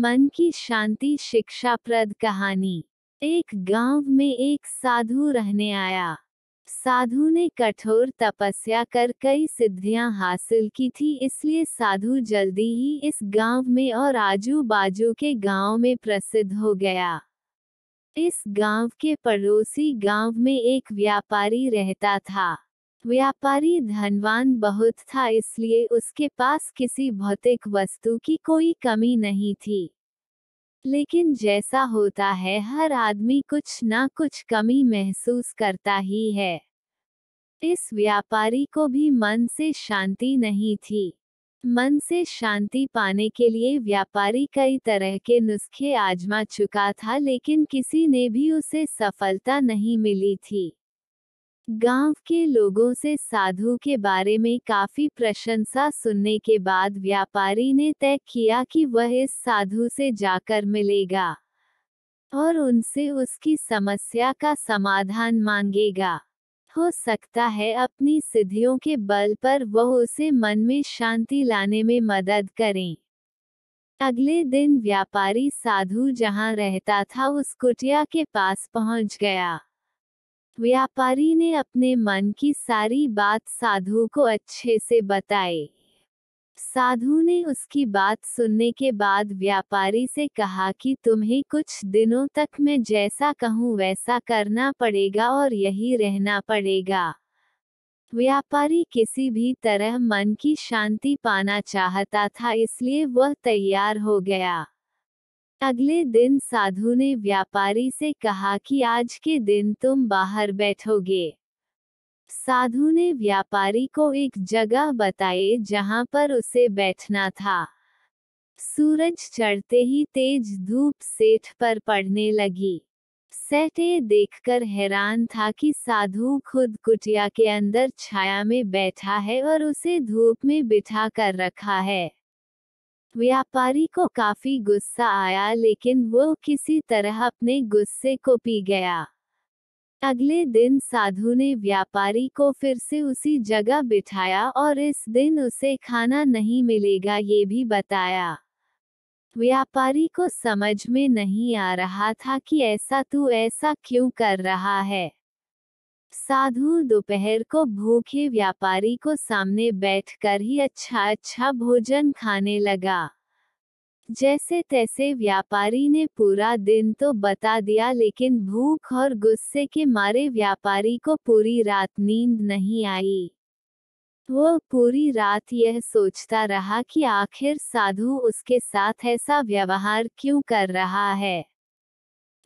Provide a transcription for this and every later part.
मन की शांति शिक्षा प्रद कहानी एक गांव में एक साधु रहने आया साधु ने कठोर तपस्या कर कई सिद्धियां हासिल की थी इसलिए साधु जल्दी ही इस गांव में और आजू बाजू के गांव में प्रसिद्ध हो गया इस गांव के पड़ोसी गांव में एक व्यापारी रहता था व्यापारी धनवान बहुत था इसलिए उसके पास किसी भौतिक वस्तु की कोई कमी नहीं थी लेकिन जैसा होता है हर आदमी कुछ ना कुछ कमी महसूस करता ही है इस व्यापारी को भी मन से शांति नहीं थी मन से शांति पाने के लिए व्यापारी कई तरह के नुस्खे आजमा चुका था लेकिन किसी ने भी उसे सफलता नहीं मिली थी गांव के लोगों से साधु के बारे में काफी प्रशंसा सुनने के बाद व्यापारी ने तय किया कि वह इस साधु से जाकर मिलेगा और उनसे उसकी समस्या का समाधान मांगेगा हो सकता है अपनी सिद्धियों के बल पर वह उसे मन में शांति लाने में मदद करें अगले दिन व्यापारी साधु जहां रहता था उस कुटिया के पास पहुंच गया व्यापारी ने अपने मन की सारी बात साधु को अच्छे से बताई साधु ने उसकी बात सुनने के बाद व्यापारी से कहा कि तुम्हें कुछ दिनों तक मैं जैसा कहूँ वैसा करना पड़ेगा और यही रहना पड़ेगा व्यापारी किसी भी तरह मन की शांति पाना चाहता था इसलिए वह तैयार हो गया अगले दिन साधु ने व्यापारी से कहा कि आज के दिन तुम बाहर बैठोगे साधु ने व्यापारी को एक जगह बताए जहां पर उसे बैठना था सूरज चढ़ते ही तेज धूप सेठ पर पड़ने लगी सेठे देखकर हैरान था कि साधु खुद कुटिया के अंदर छाया में बैठा है और उसे धूप में बिठा कर रखा है व्यापारी को काफी गुस्सा आया लेकिन वो किसी तरह अपने गुस्से को पी गया अगले दिन साधु ने व्यापारी को फिर से उसी जगह बिठाया और इस दिन उसे खाना नहीं मिलेगा ये भी बताया व्यापारी को समझ में नहीं आ रहा था कि ऐसा तू ऐसा क्यों कर रहा है साधु दोपहर को भूखे व्यापारी को सामने बैठकर ही अच्छा अच्छा भोजन खाने लगा जैसे तैसे व्यापारी ने पूरा दिन तो बता दिया लेकिन भूख और गुस्से के मारे व्यापारी को पूरी रात नींद नहीं आई वो पूरी रात यह सोचता रहा कि आखिर साधु उसके साथ ऐसा व्यवहार क्यों कर रहा है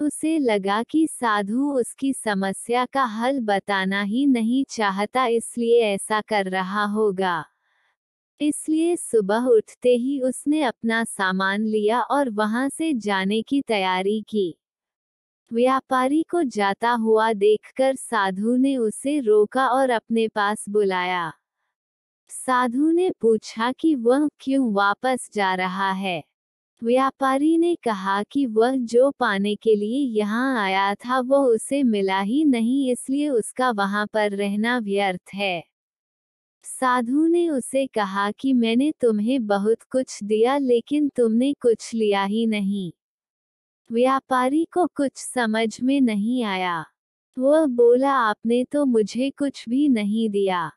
उसे लगा कि साधु उसकी समस्या का हल बताना ही नहीं चाहता इसलिए ऐसा कर रहा होगा इसलिए सुबह उठते ही उसने अपना सामान लिया और वहां से जाने की तैयारी की व्यापारी को जाता हुआ देखकर साधु ने उसे रोका और अपने पास बुलाया साधु ने पूछा कि वह क्यों वापस जा रहा है व्यापारी ने कहा कि वह जो पाने के लिए यहाँ आया था वह उसे मिला ही नहीं इसलिए उसका वहाँ पर रहना व्यर्थ है साधु ने उसे कहा कि मैंने तुम्हें बहुत कुछ दिया लेकिन तुमने कुछ लिया ही नहीं व्यापारी को कुछ समझ में नहीं आया वह बोला आपने तो मुझे कुछ भी नहीं दिया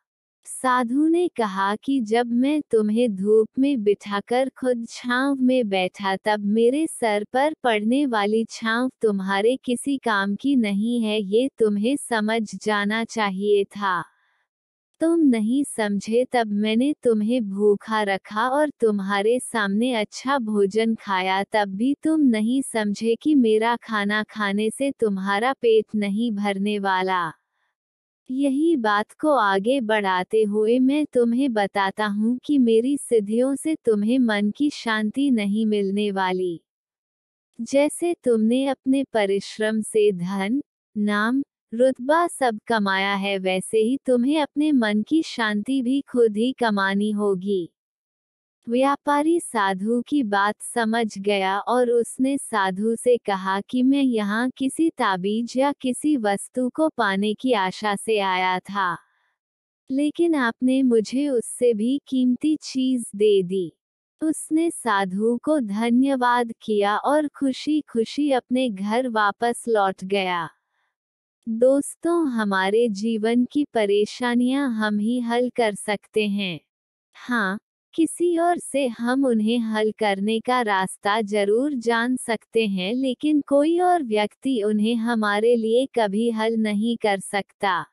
साधु ने कहा कि जब मैं तुम्हें धूप में बिठाकर खुद छांव में बैठा तब मेरे सर पर पड़ने वाली छांव तुम्हारे किसी काम की नहीं है ये तुम्हें समझ जाना चाहिए था तुम नहीं समझे तब मैंने तुम्हें भूखा रखा और तुम्हारे सामने अच्छा भोजन खाया तब भी तुम नहीं समझे कि मेरा खाना खाने से तुम्हारा पेट नहीं भरने वाला यही बात को आगे बढ़ाते हुए मैं तुम्हें बताता हूँ कि मेरी सिद्धियों से तुम्हें मन की शांति नहीं मिलने वाली जैसे तुमने अपने परिश्रम से धन नाम रुतबा सब कमाया है वैसे ही तुम्हें अपने मन की शांति भी खुद ही कमानी होगी व्यापारी साधु की बात समझ गया और उसने साधु से कहा कि मैं यहाँ किसी ताबीज या किसी वस्तु को पाने की आशा से आया था लेकिन आपने मुझे उससे भी कीमती चीज दे दी उसने साधु को धन्यवाद किया और खुशी खुशी अपने घर वापस लौट गया दोस्तों हमारे जीवन की परेशानियां हम ही हल कर सकते हैं हाँ किसी और से हम उन्हें हल करने का रास्ता जरूर जान सकते हैं लेकिन कोई और व्यक्ति उन्हें हमारे लिए कभी हल नहीं कर सकता